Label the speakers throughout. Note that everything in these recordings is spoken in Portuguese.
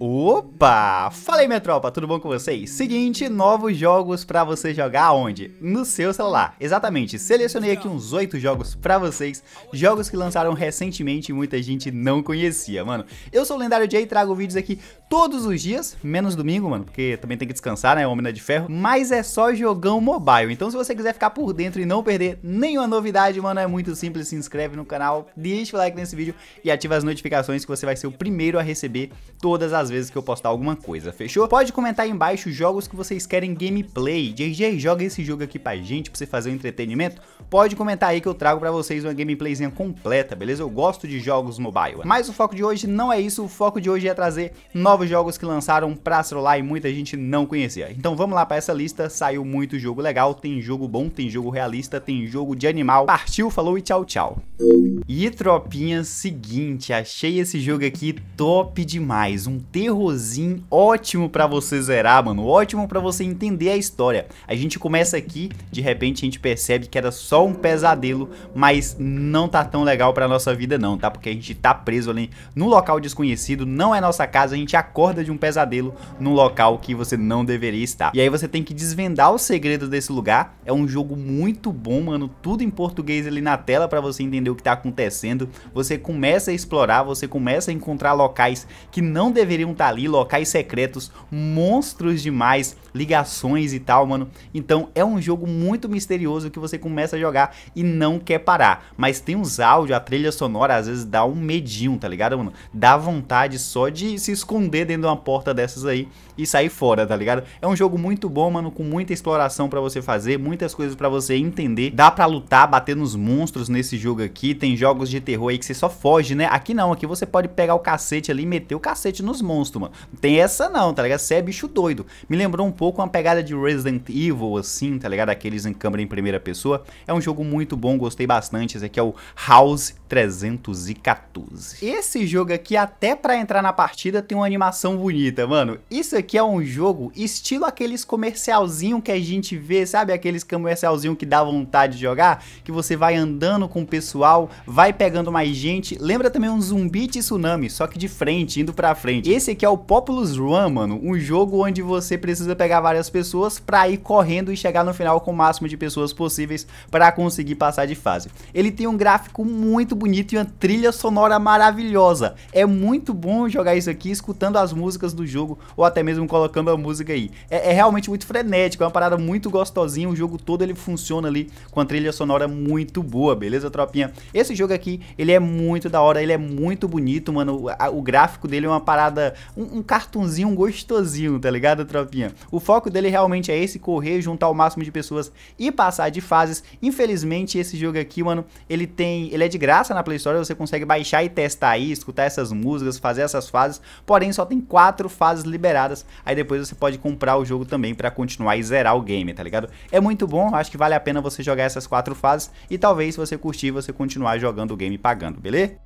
Speaker 1: Opa! Fala aí, minha tropa, tudo bom com vocês? Seguinte, novos jogos para você jogar onde? No seu celular. Exatamente, selecionei aqui uns 8 jogos para vocês, jogos que lançaram recentemente e muita gente não conhecia, mano. Eu sou o Lendário Jay e trago vídeos aqui todos os dias, menos domingo, mano, porque também tem que descansar, né, homem de ferro, mas é só jogão mobile. Então se você quiser ficar por dentro e não perder nenhuma novidade, mano, é muito simples, se inscreve no canal, deixa o like nesse vídeo e ativa as notificações que você vai ser o primeiro a receber todas as nas vezes que eu postar alguma coisa, fechou? Pode comentar aí embaixo jogos que vocês querem gameplay. JJ, joga esse jogo aqui pra gente, pra você fazer um entretenimento. Pode comentar aí que eu trago pra vocês uma gameplayzinha completa, beleza? Eu gosto de jogos mobile. Mas o foco de hoje não é isso, o foco de hoje é trazer novos jogos que lançaram pra celular e muita gente não conhecia. Então vamos lá pra essa lista, saiu muito jogo legal, tem jogo bom, tem jogo realista, tem jogo de animal. Partiu, falou e tchau, tchau. E tropinha, seguinte, achei esse jogo aqui top demais, um terrorzinho ótimo pra você zerar, mano, ótimo pra você entender a história. A gente começa aqui, de repente a gente percebe que era só um pesadelo, mas não tá tão legal pra nossa vida não, tá? Porque a gente tá preso ali num local desconhecido, não é nossa casa, a gente acorda de um pesadelo num local que você não deveria estar. E aí você tem que desvendar o segredo desse lugar, é um jogo muito bom, mano, tudo em português ali na tela pra você entender o que tá acontecendo acontecendo, você começa a explorar, você começa a encontrar locais que não deveriam estar tá ali, locais secretos, monstros demais, ligações e tal, mano. Então é um jogo muito misterioso que você começa a jogar e não quer parar. Mas tem os áudios, a trilha sonora às vezes dá um medinho, tá ligado, mano? Dá vontade só de se esconder dentro de uma porta dessas aí e sair fora, tá ligado? É um jogo muito bom, mano, com muita exploração para você fazer, muitas coisas para você entender. Dá para lutar, bater nos monstros nesse jogo aqui, tem jogos de terror aí que você só foge, né? Aqui não, aqui você pode pegar o cacete ali e meter o cacete nos monstros, mano. Não tem essa não, tá ligado? Você é bicho doido. Me lembrou um pouco uma pegada de Resident Evil, assim, tá ligado? Aqueles em câmera em primeira pessoa. É um jogo muito bom, gostei bastante. Esse aqui é o House 314. Esse jogo aqui, até pra entrar na partida, tem uma animação bonita, mano. Isso aqui é um jogo estilo aqueles comercialzinho que a gente vê, sabe? Aqueles comercialzinho que dá vontade de jogar, que você vai andando com o pessoal, vai pegando mais gente. Lembra também um zumbi de tsunami, só que de frente, indo pra frente. Esse aqui é o Populous Run, mano, um jogo onde você precisa pegar várias pessoas pra ir correndo e chegar no final com o máximo de pessoas possíveis pra conseguir passar de fase. Ele tem um gráfico muito bonito e uma trilha sonora maravilhosa. É muito bom jogar isso aqui escutando as músicas do jogo ou até mesmo colocando a música aí. É, é realmente muito frenético, é uma parada muito gostosinha, o jogo todo ele funciona ali com a trilha sonora muito boa, beleza, tropinha? Esse jogo aqui, ele é muito da hora, ele é muito bonito, mano. O, o gráfico dele é uma parada, um, um cartunzinho gostosinho, tá ligado, tropinha? O foco dele realmente é esse, correr, juntar o máximo de pessoas e passar de fases. Infelizmente, esse jogo aqui, mano, ele tem, ele é de graça na Play Store, você consegue baixar e testar aí, escutar essas músicas, fazer essas fases, porém só tem quatro fases liberadas, aí depois você pode comprar o jogo também para continuar e zerar o game, tá ligado? É muito bom, acho que vale a pena você jogar essas quatro fases e talvez se você curtir, você continuar jogando jogando o game pagando, beleza?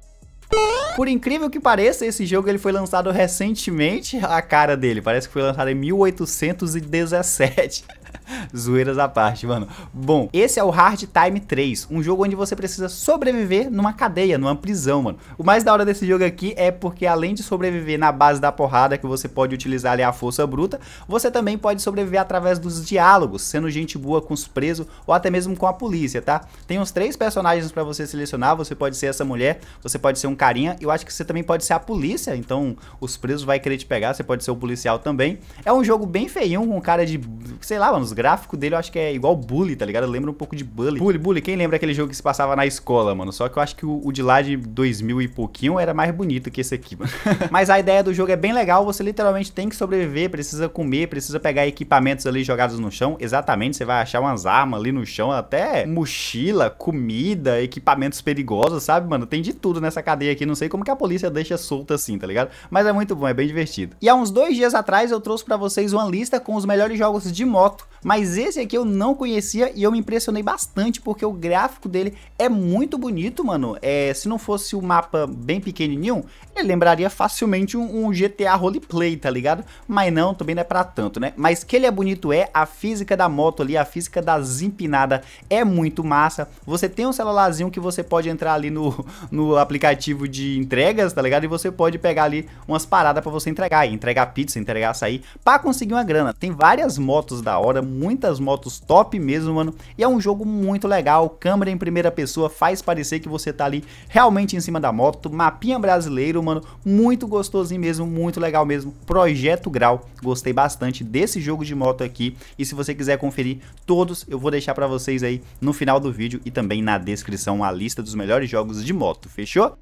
Speaker 1: Por incrível que pareça, esse jogo ele foi lançado recentemente, a cara dele, parece que foi lançado em 1817. Zoeiras à parte, mano. Bom, esse é o Hard Time 3, um jogo onde você precisa sobreviver numa cadeia, numa prisão, mano. O mais da hora desse jogo aqui é porque além de sobreviver na base da porrada, que você pode utilizar ali a força bruta, você também pode sobreviver através dos diálogos, sendo gente boa com os presos ou até mesmo com a polícia, tá? Tem uns três personagens para você selecionar, você pode ser essa mulher, você pode ser um carinha, eu acho que você também pode ser a polícia, então os presos vai querer te pegar, você pode ser o policial também. É um jogo bem feião, com cara de, sei lá, mano, gráfico gráficos dele eu acho que é igual Bully, tá ligado? Lembra um pouco de Bully. Bully, Bully, quem lembra aquele jogo que se passava na escola, mano? Só que eu acho que o, o de lá de 2000 e pouquinho era mais bonito que esse aqui, mano. Mas a ideia do jogo é bem legal, você literalmente tem que sobreviver, precisa comer, precisa pegar equipamentos ali jogados no chão. Exatamente, você vai achar umas armas ali no chão, até mochila, comida, equipamentos perigosos, sabe, mano? Tem de tudo nessa cadeia aqui, não sei como que a polícia deixa solta assim, tá ligado? Mas é muito bom, é bem divertido. E há uns dois dias atrás eu trouxe para vocês uma lista com os melhores jogos de moto mas esse aqui eu não conhecia e eu me impressionei bastante porque o gráfico dele é muito bonito, mano. É, se não fosse o um mapa bem pequenininho, ele lembraria facilmente um, um GTA roleplay, tá ligado? Mas não, também não é pra tanto, né? Mas que ele é bonito é, a física da moto ali, a física das empinadas é muito massa. Você tem um celularzinho que você pode entrar ali no, no aplicativo de entregas, tá ligado? E você pode pegar ali umas paradas para você entregar, entregar pizza, entregar açaí, pra conseguir uma grana. Tem várias motos da hora, muitas motos top mesmo, mano. E é um jogo muito legal, câmera em primeira pessoa, faz parecer que você tá ali realmente em cima da moto. Mapinha brasileiro, mano, muito gostosinho mesmo, muito legal mesmo. Projeto Grau, gostei bastante desse jogo de moto aqui. E se você quiser conferir todos, eu vou deixar pra vocês aí no final do vídeo e também na descrição a lista dos melhores jogos de moto, fechou?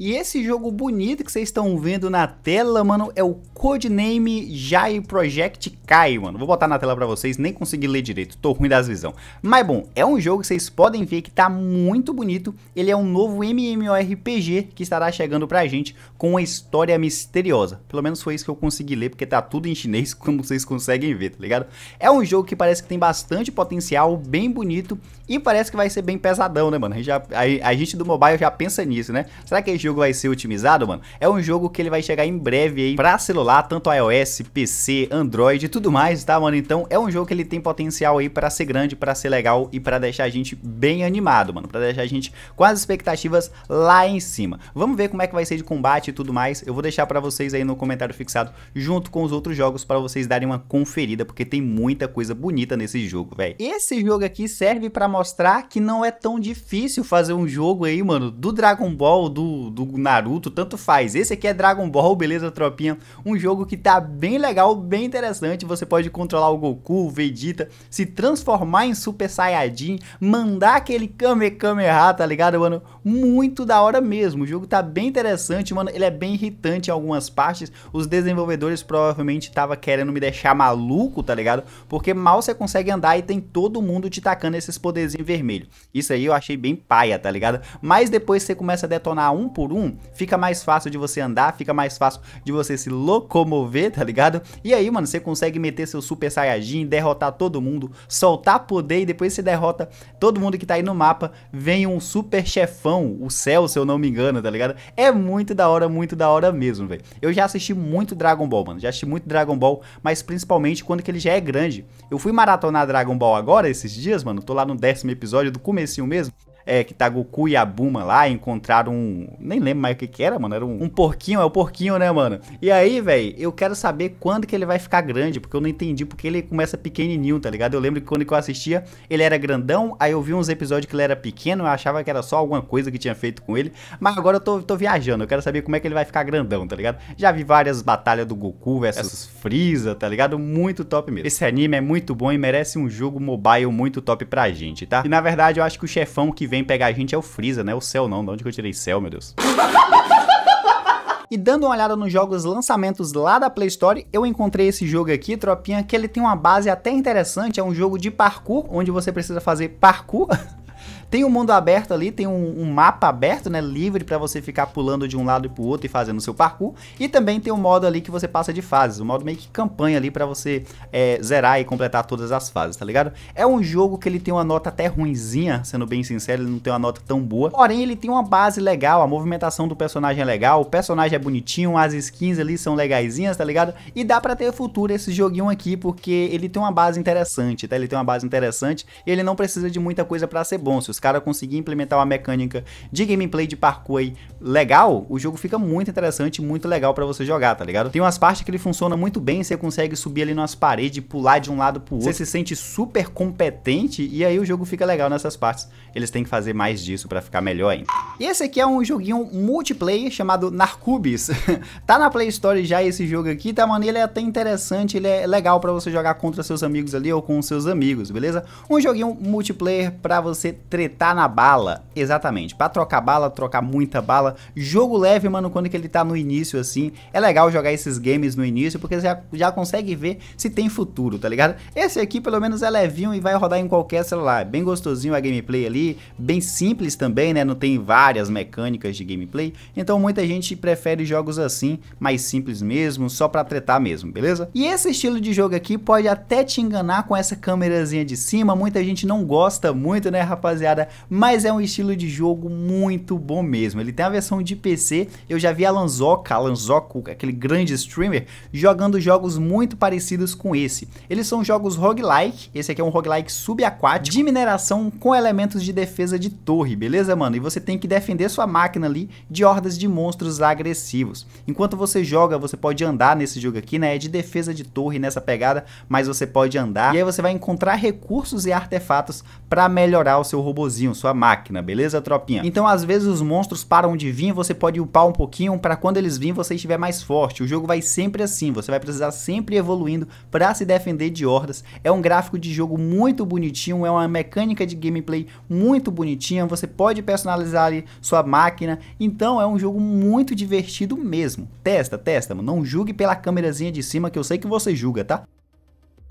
Speaker 1: E esse jogo bonito que vocês estão vendo na tela, mano, é o Codename Jai Project Kai, mano. Vou botar na tela pra vocês, nem consegui ler direito, tô ruim das visão. Mas bom, é um jogo que vocês podem ver que tá muito bonito. Ele é um novo MMORPG que estará chegando pra gente com uma história misteriosa. Pelo menos foi isso que eu consegui ler, porque tá tudo em chinês, como vocês conseguem ver, tá ligado? É um jogo que parece que tem bastante potencial, bem bonito, e parece que vai ser bem pesadão, né, mano? A gente, já, a, a gente do mobile já pensa nisso, né? Será que esse jogo vai ser otimizado, mano? É um jogo que ele vai chegar em breve aí pra celular, tanto iOS, PC, Android e tudo mais, tá, mano? Então é um jogo que ele tem potencial aí pra ser grande, pra ser legal e pra deixar a gente bem animado, mano. Pra deixar a gente com as expectativas lá em cima. Vamos ver como é que vai ser de combate e tudo mais. Eu vou deixar pra vocês aí no comentário fixado, junto com os outros jogos, pra vocês darem uma conferida, porque tem muita coisa bonita nesse jogo, velho. Esse jogo aqui serve pra mostrar que não é tão difícil fazer um jogo aí, mano, do Dragon Ball Ball, do, do Naruto, tanto faz. Esse aqui é Dragon Ball, beleza, tropinha? Um jogo que tá bem legal, bem interessante. Você pode controlar o Goku, o Vegeta, se transformar em Super Saiyajin, mandar aquele Kame Kamehameha, tá ligado, mano? Muito da hora mesmo. O jogo tá bem interessante, mano. Ele é bem irritante em algumas partes. Os desenvolvedores provavelmente tava querendo me deixar maluco, tá ligado? Porque mal você consegue andar e tem todo mundo te tacando esses poderzinhos vermelhos. Isso aí eu achei bem paia, tá ligado? Mas depois você começa a detonar selecionar um por um, fica mais fácil de você andar, fica mais fácil de você se locomover, tá ligado? E aí, mano, você consegue meter seu Super Saiyajin, derrotar todo mundo, soltar poder e depois você derrota todo mundo que tá aí no mapa, vem um super chefão, o céu, se eu não me engano, tá ligado? É muito da hora, muito da hora mesmo, velho. Eu já assisti muito Dragon Ball, mano, já assisti muito Dragon Ball, mas principalmente quando que ele já é grande. Eu fui maratonar Dragon Ball agora, esses dias, mano, tô lá no décimo episódio do comecinho mesmo, é, que tá Goku e Abuma lá, encontraram um. Nem lembro mais o que, que era, mano. Era um, um porquinho, é o um porquinho, né, mano? E aí, velho, eu quero saber quando que ele vai ficar grande, porque eu não entendi porque ele começa pequenininho, tá ligado? Eu lembro que quando eu assistia, ele era grandão, aí eu vi uns episódios que ele era pequeno, eu achava que era só alguma coisa que tinha feito com ele, mas agora eu tô, tô viajando, eu quero saber como é que ele vai ficar grandão, tá ligado? Já vi várias batalhas do Goku versus Freeza, tá ligado? Muito top mesmo. Esse anime é muito bom e merece um jogo mobile muito top pra gente, tá? E na verdade, eu acho que o chefão que vem pegar a gente é o Freeza, né? O céu não, de onde que eu tirei céu meu Deus? E dando uma olhada nos jogos lançamentos lá da Play Store, eu encontrei esse jogo aqui, tropinha, que ele tem uma base até interessante, é um jogo de parkour, onde você precisa fazer parkour Tem um mundo aberto ali, tem um, um mapa aberto, né? Livre para você ficar pulando de um lado pro outro e fazendo o seu parkour. E também tem um modo ali que você passa de fases, um modo meio que campanha ali para você é, zerar e completar todas as fases, tá ligado? É um jogo que ele tem uma nota até ruinzinha, sendo bem sincero, ele não tem uma nota tão boa. Porém, ele tem uma base legal, a movimentação do personagem é legal, o personagem é bonitinho, as skins ali são legaisinhas, tá ligado? E dá para ter futuro esse joguinho aqui, porque ele tem uma base interessante, tá? Ele tem uma base interessante e ele não precisa de muita coisa para ser bom bom, se os caras conseguirem implementar uma mecânica de gameplay de parkour aí legal, o jogo fica muito interessante, e muito legal para você jogar, tá ligado? Tem umas partes que ele funciona muito bem, você consegue subir ali nas paredes, pular de um lado pro outro, você se sente super competente e aí o jogo fica legal nessas partes. Eles têm que fazer mais disso para ficar melhor ainda. E esse aqui é um joguinho multiplayer chamado Narcubis. tá na Play Store já esse jogo aqui, tá mano? Ele é até interessante, ele é legal para você jogar contra seus amigos ali ou com seus amigos, beleza? Um joguinho multiplayer para você tretar na bala. Exatamente. Pra trocar bala, trocar muita bala. Jogo leve, mano, quando que ele tá no início, assim. É legal jogar esses games no início, porque você já, já consegue ver se tem futuro, tá ligado? Esse aqui, pelo menos, é levinho e vai rodar em qualquer celular. bem gostosinho a gameplay ali. Bem simples também, né? Não tem várias mecânicas de gameplay. Então, muita gente prefere jogos assim, mais simples mesmo, só pra tretar mesmo, beleza? E esse estilo de jogo aqui pode até te enganar com essa câmerazinha de cima. Muita gente não gosta muito, né, rapaziada? rapaziada, mas é um estilo de jogo muito bom mesmo. Ele tem a versão de PC, eu já vi a Lanzoca, a Lanzoco, aquele grande streamer, jogando jogos muito parecidos com esse. Eles são jogos roguelike, esse aqui é um roguelike subaquático, de mineração com elementos de defesa de torre, beleza, mano? E você tem que defender sua máquina ali de hordas de monstros agressivos. Enquanto você joga, você pode andar nesse jogo aqui, né? É de defesa de torre nessa pegada, mas você pode andar. E aí você vai encontrar recursos e artefatos para melhorar o seu robozinho, sua máquina, beleza, tropinha? Então, às vezes, os monstros param de vir, você pode upar um pouquinho para quando eles virem você estiver mais forte. O jogo vai sempre assim, você vai precisar sempre evoluindo para se defender de hordas. É um gráfico de jogo muito bonitinho, é uma mecânica de gameplay muito bonitinha, você pode personalizar ali sua máquina, então é um jogo muito divertido mesmo. Testa, testa, mano. não julgue pela câmerazinha de cima que eu sei que você julga, tá?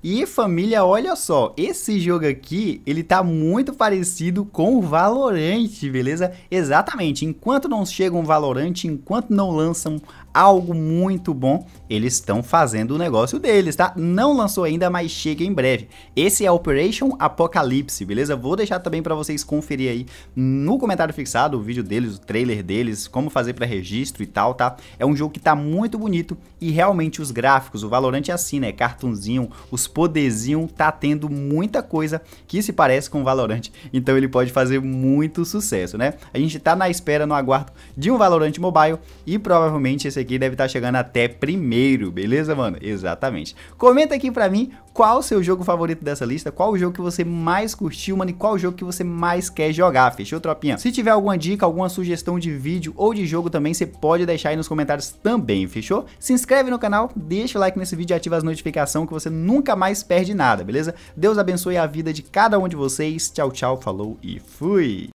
Speaker 1: E família, olha só, esse jogo aqui, ele tá muito parecido com o Valorant, beleza? Exatamente, enquanto não chega um Valorant, enquanto não lançam algo muito bom, eles estão fazendo o negócio deles, tá? Não lançou ainda, mas chega em breve. Esse é Operation Apocalypse, beleza? Vou deixar também para vocês conferir aí no comentário fixado o vídeo deles, o trailer deles, como fazer para registro e tal, tá? É um jogo que tá muito bonito e realmente os gráficos, o Valorant é assim, né? Cartunzinho, os Podesium tá tendo muita coisa que se parece com Valorant, então ele pode fazer muito sucesso, né? A gente tá na espera, no aguardo de um Valorant Mobile e provavelmente esse aqui deve estar tá chegando até primeiro, beleza, mano? Exatamente. Comenta aqui pra mim qual o seu jogo favorito dessa lista, qual o jogo que você mais curtiu, mano, e qual o jogo que você mais quer jogar, fechou, tropinha? Se tiver alguma dica, alguma sugestão de vídeo ou de jogo também, você pode deixar aí nos comentários também, fechou? Se inscreve no canal, deixa o like nesse vídeo e ativa as notificações que você nunca mais perde nada, beleza? Deus abençoe a vida de cada um de vocês, tchau, tchau, falou e fui!